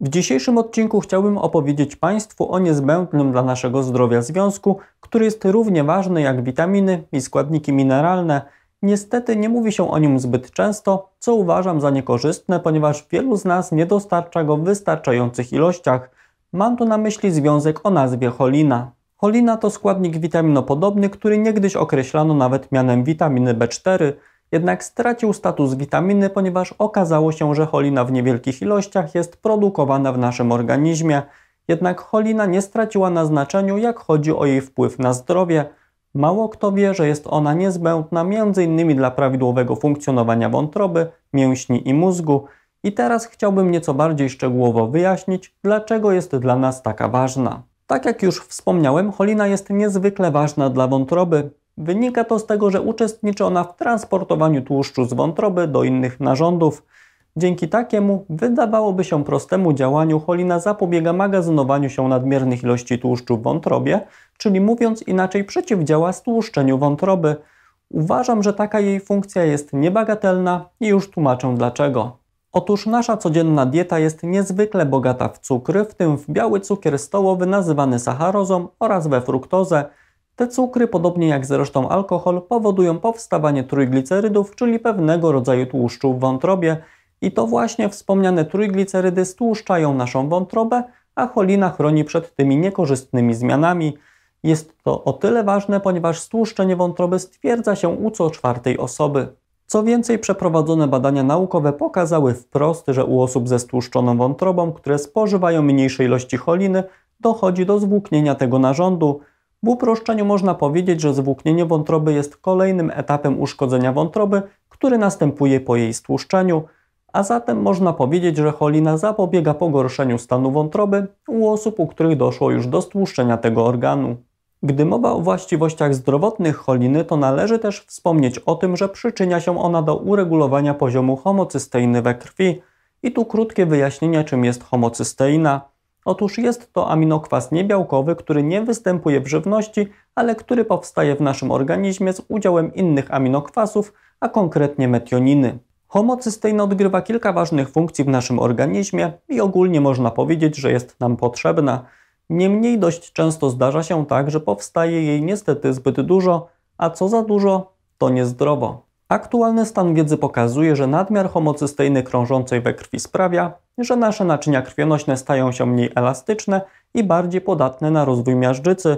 W dzisiejszym odcinku chciałbym opowiedzieć Państwu o niezbędnym dla naszego zdrowia związku, który jest równie ważny jak witaminy i składniki mineralne. Niestety nie mówi się o nim zbyt często, co uważam za niekorzystne, ponieważ wielu z nas nie dostarcza go w wystarczających ilościach. Mam tu na myśli związek o nazwie cholina. Cholina to składnik witaminopodobny, który niegdyś określano nawet mianem witaminy B4. Jednak stracił status witaminy, ponieważ okazało się, że cholina w niewielkich ilościach jest produkowana w naszym organizmie. Jednak cholina nie straciła na znaczeniu, jak chodzi o jej wpływ na zdrowie. Mało kto wie, że jest ona niezbędna m.in. dla prawidłowego funkcjonowania wątroby, mięśni i mózgu. I teraz chciałbym nieco bardziej szczegółowo wyjaśnić, dlaczego jest dla nas taka ważna. Tak jak już wspomniałem, cholina jest niezwykle ważna dla wątroby. Wynika to z tego, że uczestniczy ona w transportowaniu tłuszczu z wątroby do innych narządów. Dzięki takiemu, wydawałoby się prostemu działaniu, cholina zapobiega magazynowaniu się nadmiernych ilości tłuszczu w wątrobie, czyli mówiąc inaczej przeciwdziała stłuszczeniu wątroby. Uważam, że taka jej funkcja jest niebagatelna i już tłumaczę dlaczego. Otóż nasza codzienna dieta jest niezwykle bogata w cukry, w tym w biały cukier stołowy nazywany sacharozą oraz we fruktozę, te cukry, podobnie jak zresztą alkohol, powodują powstawanie trójglicerydów, czyli pewnego rodzaju tłuszczu w wątrobie i to właśnie wspomniane trójglicerydy stłuszczają naszą wątrobę, a cholina chroni przed tymi niekorzystnymi zmianami. Jest to o tyle ważne, ponieważ stłuszczenie wątroby stwierdza się u co czwartej osoby. Co więcej, przeprowadzone badania naukowe pokazały wprost, że u osób ze stłuszczoną wątrobą, które spożywają mniejszej ilości choliny, dochodzi do zwłóknienia tego narządu. W uproszczeniu można powiedzieć, że zwłóknienie wątroby jest kolejnym etapem uszkodzenia wątroby, który następuje po jej stłuszczeniu, a zatem można powiedzieć, że cholina zapobiega pogorszeniu stanu wątroby u osób, u których doszło już do stłuszczenia tego organu. Gdy mowa o właściwościach zdrowotnych choliny, to należy też wspomnieć o tym, że przyczynia się ona do uregulowania poziomu homocysteiny we krwi. I tu krótkie wyjaśnienie, czym jest homocysteina. Otóż jest to aminokwas niebiałkowy, który nie występuje w żywności, ale który powstaje w naszym organizmie z udziałem innych aminokwasów, a konkretnie metioniny. Homocysteina odgrywa kilka ważnych funkcji w naszym organizmie i ogólnie można powiedzieć, że jest nam potrzebna. Niemniej dość często zdarza się tak, że powstaje jej niestety zbyt dużo, a co za dużo, to niezdrowo. Aktualny stan wiedzy pokazuje, że nadmiar homocysteiny krążącej we krwi sprawia, że nasze naczynia krwionośne stają się mniej elastyczne i bardziej podatne na rozwój miażdżycy.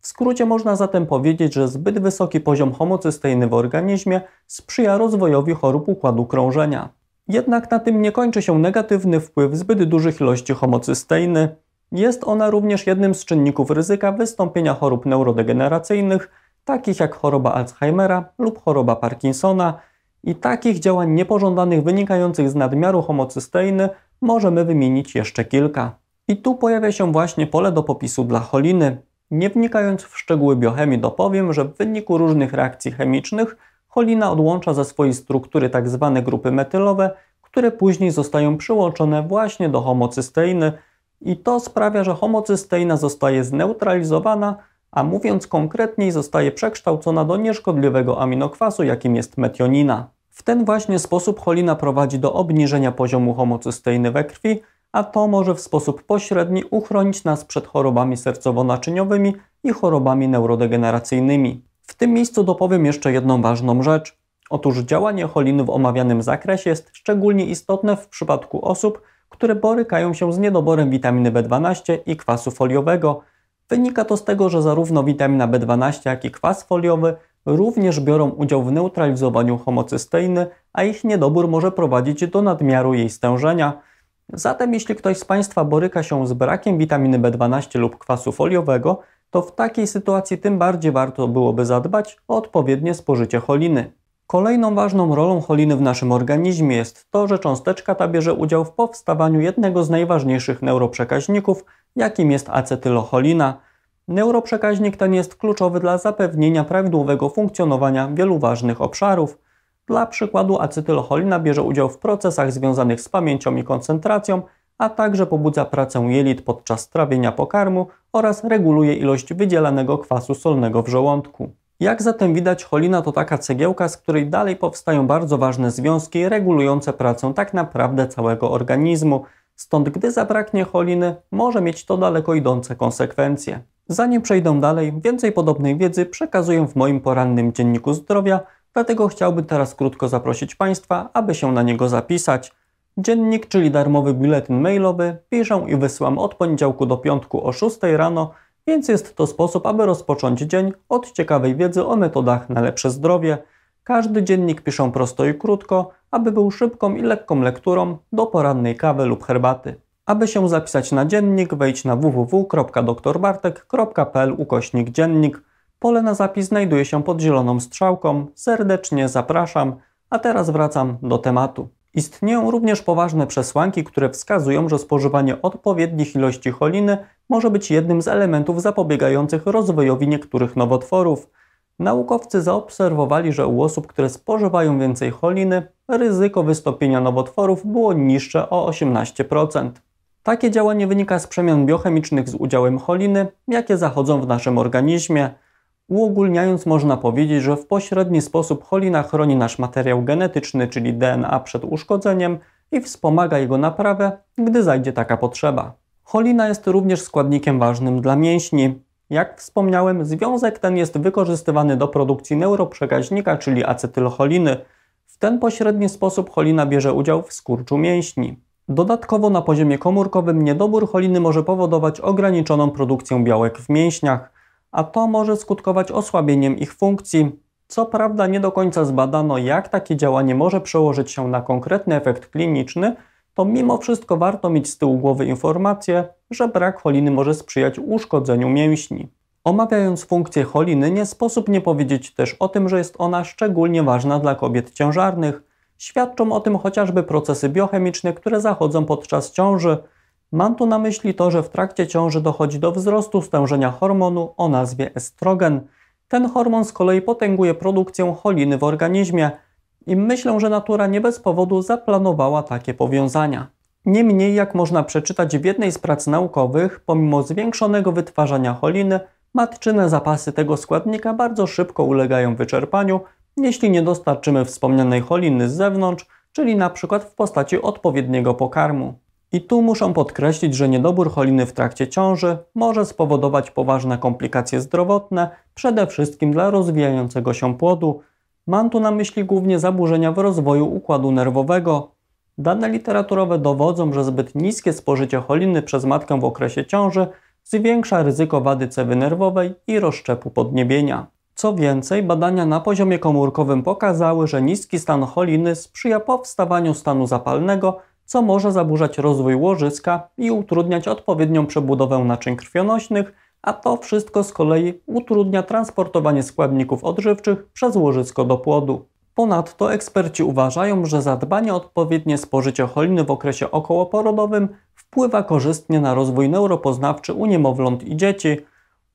W skrócie można zatem powiedzieć, że zbyt wysoki poziom homocysteiny w organizmie sprzyja rozwojowi chorób układu krążenia. Jednak na tym nie kończy się negatywny wpływ zbyt dużych ilości homocysteiny. Jest ona również jednym z czynników ryzyka wystąpienia chorób neurodegeneracyjnych, takich jak choroba Alzheimera lub choroba Parkinsona i takich działań niepożądanych wynikających z nadmiaru homocysteiny możemy wymienić jeszcze kilka. I tu pojawia się właśnie pole do popisu dla choliny. Nie wnikając w szczegóły biochemii dopowiem, że w wyniku różnych reakcji chemicznych cholina odłącza ze swojej struktury tzw. Tak grupy metylowe, które później zostają przyłączone właśnie do homocysteiny i to sprawia, że homocysteina zostaje zneutralizowana, a mówiąc konkretniej zostaje przekształcona do nieszkodliwego aminokwasu, jakim jest metionina. W ten właśnie sposób cholina prowadzi do obniżenia poziomu homocysteiny we krwi, a to może w sposób pośredni uchronić nas przed chorobami sercowo-naczyniowymi i chorobami neurodegeneracyjnymi. W tym miejscu dopowiem jeszcze jedną ważną rzecz. Otóż działanie choliny w omawianym zakresie jest szczególnie istotne w przypadku osób, które borykają się z niedoborem witaminy B12 i kwasu foliowego – Wynika to z tego, że zarówno witamina B12, jak i kwas foliowy również biorą udział w neutralizowaniu homocysteiny, a ich niedobór może prowadzić do nadmiaru jej stężenia. Zatem jeśli ktoś z Państwa boryka się z brakiem witaminy B12 lub kwasu foliowego, to w takiej sytuacji tym bardziej warto byłoby zadbać o odpowiednie spożycie choliny. Kolejną ważną rolą choliny w naszym organizmie jest to, że cząsteczka ta bierze udział w powstawaniu jednego z najważniejszych neuroprzekaźników, jakim jest acetylocholina. Neuroprzekaźnik ten jest kluczowy dla zapewnienia prawidłowego funkcjonowania wielu ważnych obszarów. Dla przykładu acetylocholina bierze udział w procesach związanych z pamięcią i koncentracją, a także pobudza pracę jelit podczas trawienia pokarmu oraz reguluje ilość wydzielanego kwasu solnego w żołądku. Jak zatem widać, cholina to taka cegiełka, z której dalej powstają bardzo ważne związki regulujące pracę tak naprawdę całego organizmu. Stąd gdy zabraknie choliny, może mieć to daleko idące konsekwencje. Zanim przejdę dalej, więcej podobnej wiedzy przekazuję w moim porannym dzienniku zdrowia, dlatego chciałbym teraz krótko zaprosić Państwa, aby się na niego zapisać. Dziennik, czyli darmowy biletyn mailowy, piszę i wysyłam od poniedziałku do piątku o 6 rano – więc jest to sposób, aby rozpocząć dzień od ciekawej wiedzy o metodach na lepsze zdrowie. Każdy dziennik piszę prosto i krótko, aby był szybką i lekką lekturą do porannej kawy lub herbaty. Aby się zapisać na dziennik, wejdź na www.doktorbartek.pl ukośnik dziennik. Pole na zapis znajduje się pod zieloną strzałką. Serdecznie zapraszam, a teraz wracam do tematu. Istnieją również poważne przesłanki, które wskazują, że spożywanie odpowiednich ilości choliny może być jednym z elementów zapobiegających rozwojowi niektórych nowotworów. Naukowcy zaobserwowali, że u osób, które spożywają więcej choliny, ryzyko wystąpienia nowotworów było niższe o 18%. Takie działanie wynika z przemian biochemicznych z udziałem choliny, jakie zachodzą w naszym organizmie. Uogólniając można powiedzieć, że w pośredni sposób cholina chroni nasz materiał genetyczny, czyli DNA przed uszkodzeniem i wspomaga jego naprawę, gdy zajdzie taka potrzeba. Cholina jest również składnikiem ważnym dla mięśni. Jak wspomniałem, związek ten jest wykorzystywany do produkcji neuroprzekaźnika, czyli acetylcholiny. W ten pośredni sposób cholina bierze udział w skurczu mięśni. Dodatkowo na poziomie komórkowym niedobór choliny może powodować ograniczoną produkcję białek w mięśniach a to może skutkować osłabieniem ich funkcji. Co prawda nie do końca zbadano, jak takie działanie może przełożyć się na konkretny efekt kliniczny, to mimo wszystko warto mieć z tyłu głowy informację, że brak choliny może sprzyjać uszkodzeniu mięśni. Omawiając funkcję choliny, nie sposób nie powiedzieć też o tym, że jest ona szczególnie ważna dla kobiet ciężarnych. Świadczą o tym chociażby procesy biochemiczne, które zachodzą podczas ciąży, Mam tu na myśli to, że w trakcie ciąży dochodzi do wzrostu stężenia hormonu o nazwie estrogen. Ten hormon z kolei potęguje produkcję choliny w organizmie i myślę, że natura nie bez powodu zaplanowała takie powiązania. Niemniej, jak można przeczytać w jednej z prac naukowych, pomimo zwiększonego wytwarzania choliny, matczyne zapasy tego składnika bardzo szybko ulegają wyczerpaniu, jeśli nie dostarczymy wspomnianej choliny z zewnątrz, czyli na przykład w postaci odpowiedniego pokarmu. I tu muszę podkreślić, że niedobór choliny w trakcie ciąży może spowodować poważne komplikacje zdrowotne, przede wszystkim dla rozwijającego się płodu. Mam tu na myśli głównie zaburzenia w rozwoju układu nerwowego. Dane literaturowe dowodzą, że zbyt niskie spożycie choliny przez matkę w okresie ciąży zwiększa ryzyko wady cewy nerwowej i rozszczepu podniebienia. Co więcej, badania na poziomie komórkowym pokazały, że niski stan choliny sprzyja powstawaniu stanu zapalnego co może zaburzać rozwój łożyska i utrudniać odpowiednią przebudowę naczyń krwionośnych, a to wszystko z kolei utrudnia transportowanie składników odżywczych przez łożysko do płodu. Ponadto eksperci uważają, że zadbanie o odpowiednie spożycie choliny w okresie okołoporodowym wpływa korzystnie na rozwój neuropoznawczy u niemowląt i dzieci.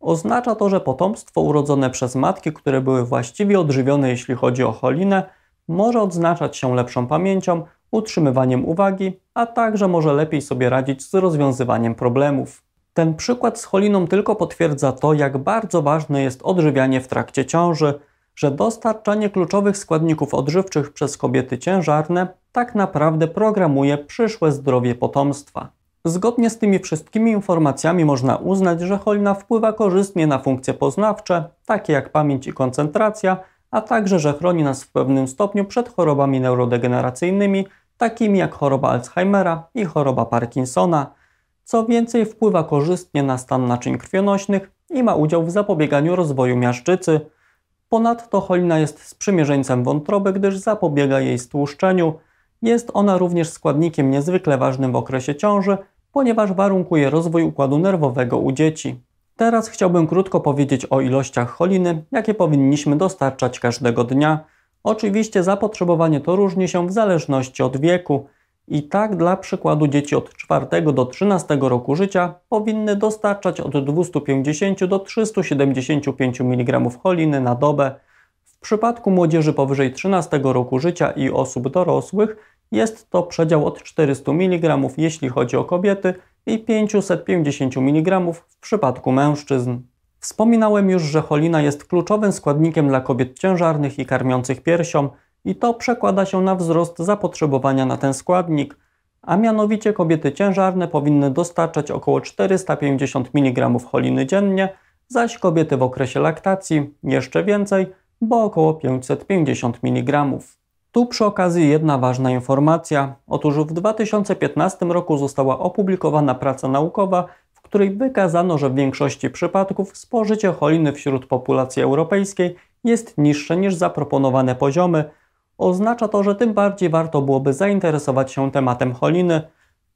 Oznacza to, że potomstwo urodzone przez matki, które były właściwie odżywione jeśli chodzi o cholinę, może odznaczać się lepszą pamięcią, utrzymywaniem uwagi, a także może lepiej sobie radzić z rozwiązywaniem problemów. Ten przykład z choliną tylko potwierdza to, jak bardzo ważne jest odżywianie w trakcie ciąży, że dostarczanie kluczowych składników odżywczych przez kobiety ciężarne tak naprawdę programuje przyszłe zdrowie potomstwa. Zgodnie z tymi wszystkimi informacjami można uznać, że cholina wpływa korzystnie na funkcje poznawcze, takie jak pamięć i koncentracja, a także, że chroni nas w pewnym stopniu przed chorobami neurodegeneracyjnymi, takimi jak choroba Alzheimera i choroba Parkinsona, co więcej wpływa korzystnie na stan naczyń krwionośnych i ma udział w zapobieganiu rozwoju miażdżycy. Ponadto cholina jest sprzymierzeńcem wątroby, gdyż zapobiega jej stłuszczeniu. Jest ona również składnikiem niezwykle ważnym w okresie ciąży, ponieważ warunkuje rozwój układu nerwowego u dzieci. Teraz chciałbym krótko powiedzieć o ilościach choliny, jakie powinniśmy dostarczać każdego dnia – Oczywiście zapotrzebowanie to różni się w zależności od wieku. I tak dla przykładu dzieci od 4 do 13 roku życia powinny dostarczać od 250 do 375 mg choliny na dobę. W przypadku młodzieży powyżej 13 roku życia i osób dorosłych jest to przedział od 400 mg, jeśli chodzi o kobiety, i 550 mg w przypadku mężczyzn. Wspominałem już, że cholina jest kluczowym składnikiem dla kobiet ciężarnych i karmiących piersią i to przekłada się na wzrost zapotrzebowania na ten składnik, a mianowicie kobiety ciężarne powinny dostarczać około 450 mg choliny dziennie, zaś kobiety w okresie laktacji jeszcze więcej, bo około 550 mg. Tu przy okazji jedna ważna informacja. Otóż w 2015 roku została opublikowana praca naukowa której wykazano, że w większości przypadków spożycie choliny wśród populacji europejskiej jest niższe niż zaproponowane poziomy, oznacza to, że tym bardziej warto byłoby zainteresować się tematem choliny.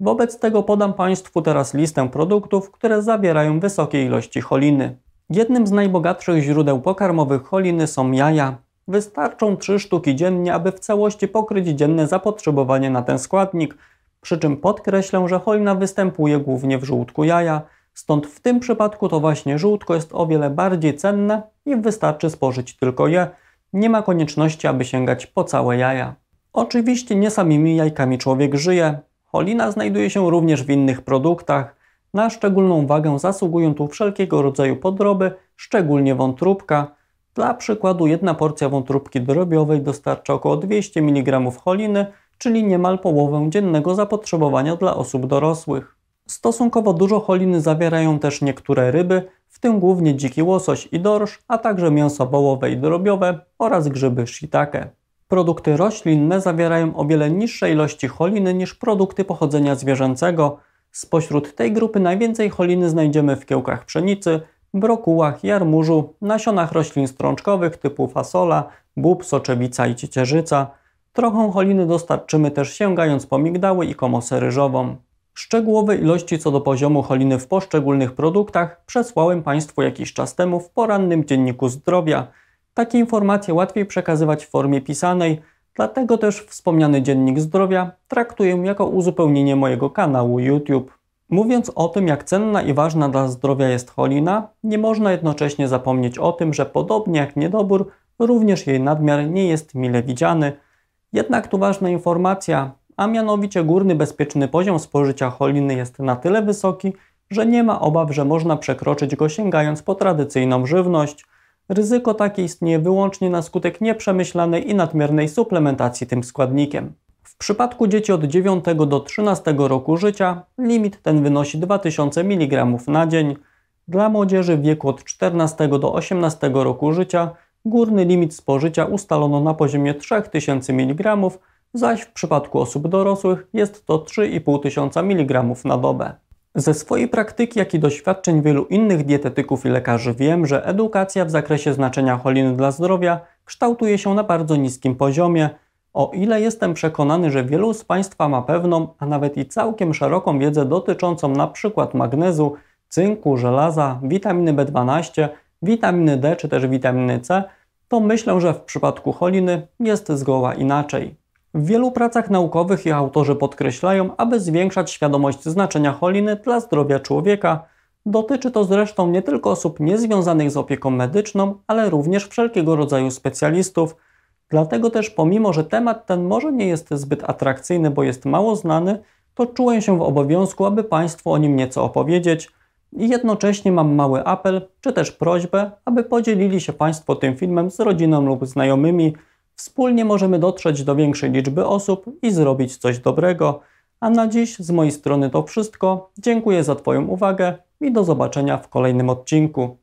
Wobec tego podam Państwu teraz listę produktów, które zawierają wysokie ilości choliny. Jednym z najbogatszych źródeł pokarmowych choliny są jaja. Wystarczą 3 sztuki dziennie, aby w całości pokryć dzienne zapotrzebowanie na ten składnik – przy czym podkreślę, że cholina występuje głównie w żółtku jaja, stąd w tym przypadku to właśnie żółtko jest o wiele bardziej cenne i wystarczy spożyć tylko je, nie ma konieczności, aby sięgać po całe jaja. Oczywiście nie samymi jajkami człowiek żyje. Cholina znajduje się również w innych produktach. Na szczególną wagę zasługują tu wszelkiego rodzaju podroby, szczególnie wątróbka. Dla przykładu jedna porcja wątróbki drobiowej dostarcza około 200 mg choliny, czyli niemal połowę dziennego zapotrzebowania dla osób dorosłych. Stosunkowo dużo choliny zawierają też niektóre ryby, w tym głównie dziki łosoś i dorsz, a także mięso wołowe i drobiowe oraz grzyby shiitake. Produkty roślinne zawierają o wiele niższe ilości choliny niż produkty pochodzenia zwierzęcego. Spośród tej grupy najwięcej choliny znajdziemy w kiełkach pszenicy, brokułach, jarmurzu, nasionach roślin strączkowych typu fasola, bób, soczewica i ciecierzyca – Trochę choliny dostarczymy też sięgając po migdały i komosę ryżową. Szczegółowe ilości co do poziomu choliny w poszczególnych produktach przesłałem Państwu jakiś czas temu w porannym Dzienniku Zdrowia. Takie informacje łatwiej przekazywać w formie pisanej, dlatego też wspomniany Dziennik Zdrowia traktuję jako uzupełnienie mojego kanału YouTube. Mówiąc o tym, jak cenna i ważna dla zdrowia jest cholina, nie można jednocześnie zapomnieć o tym, że podobnie jak niedobór, również jej nadmiar nie jest mile widziany, jednak tu ważna informacja, a mianowicie górny bezpieczny poziom spożycia choliny jest na tyle wysoki, że nie ma obaw, że można przekroczyć go sięgając po tradycyjną żywność. Ryzyko takie istnieje wyłącznie na skutek nieprzemyślanej i nadmiernej suplementacji tym składnikiem. W przypadku dzieci od 9 do 13 roku życia limit ten wynosi 2000 mg na dzień. Dla młodzieży w wieku od 14 do 18 roku życia Górny limit spożycia ustalono na poziomie 3000 mg, zaś w przypadku osób dorosłych jest to 3500 mg na dobę. Ze swojej praktyki, jak i doświadczeń wielu innych dietetyków i lekarzy wiem, że edukacja w zakresie znaczenia choliny dla zdrowia kształtuje się na bardzo niskim poziomie, o ile jestem przekonany, że wielu z Państwa ma pewną, a nawet i całkiem szeroką wiedzę dotyczącą np. magnezu, cynku, żelaza, witaminy B12, witaminy D czy też witaminy C, to myślę, że w przypadku choliny jest zgoła inaczej. W wielu pracach naukowych ich autorzy podkreślają, aby zwiększać świadomość znaczenia choliny dla zdrowia człowieka. Dotyczy to zresztą nie tylko osób niezwiązanych z opieką medyczną, ale również wszelkiego rodzaju specjalistów. Dlatego też, pomimo że temat ten może nie jest zbyt atrakcyjny, bo jest mało znany, to czułem się w obowiązku, aby Państwu o nim nieco opowiedzieć – i jednocześnie mam mały apel, czy też prośbę, aby podzielili się Państwo tym filmem z rodziną lub znajomymi. Wspólnie możemy dotrzeć do większej liczby osób i zrobić coś dobrego. A na dziś z mojej strony to wszystko. Dziękuję za Twoją uwagę i do zobaczenia w kolejnym odcinku.